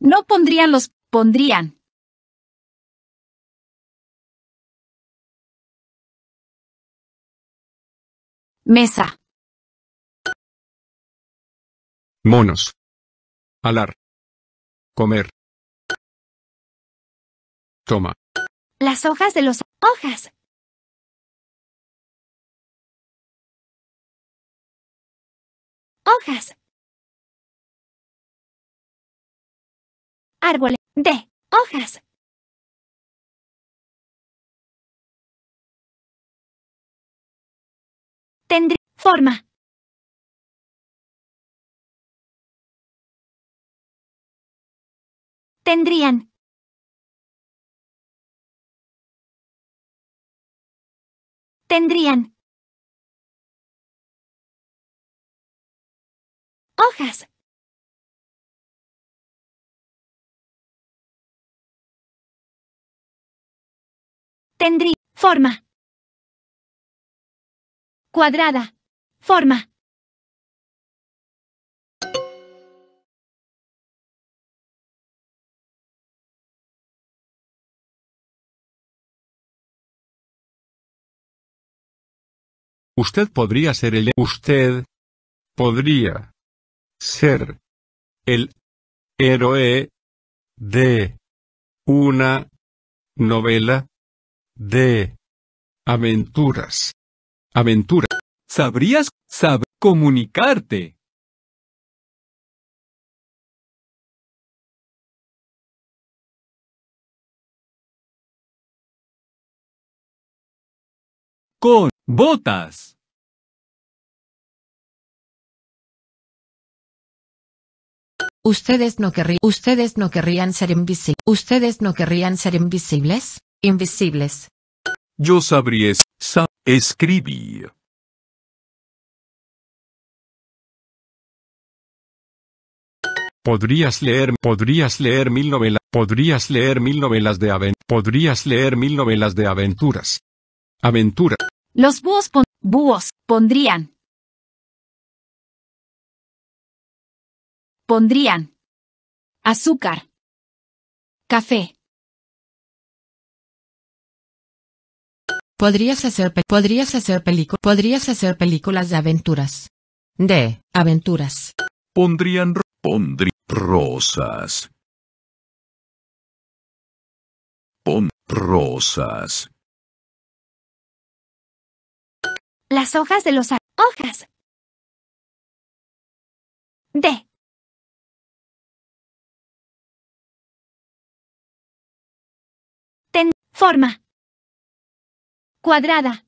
No pondrían los pondrían. Mesa. Monos. Alar. Comer. Toma. Las hojas de los hojas. Hojas. árbol de hojas. tendría forma. Tendrían. Tendrían. Hojas. Tendría forma. Cuadrada. Forma. Usted podría ser el... Usted podría ser el héroe de una novela de aventuras. Aventuras. Sabrías sab comunicarte. Con botas. Ustedes no ustedes no querrían ser invisibles. Ustedes no querrían ser invisibles. Invisibles. Yo sabría sa escribir. Podrías leer, podrías leer mil novelas, podrías leer mil novelas de aventuras, podrías leer mil novelas de aventuras. Aventura. Los búhos, pon búhos pondrían. Pondrían. Azúcar. Café. Podrías hacer, podrías hacer, podrías hacer películas de aventuras. De aventuras. Pondrían pondrí rosas. Pon rosas. Las hojas de los hojas. De ten forma cuadrada.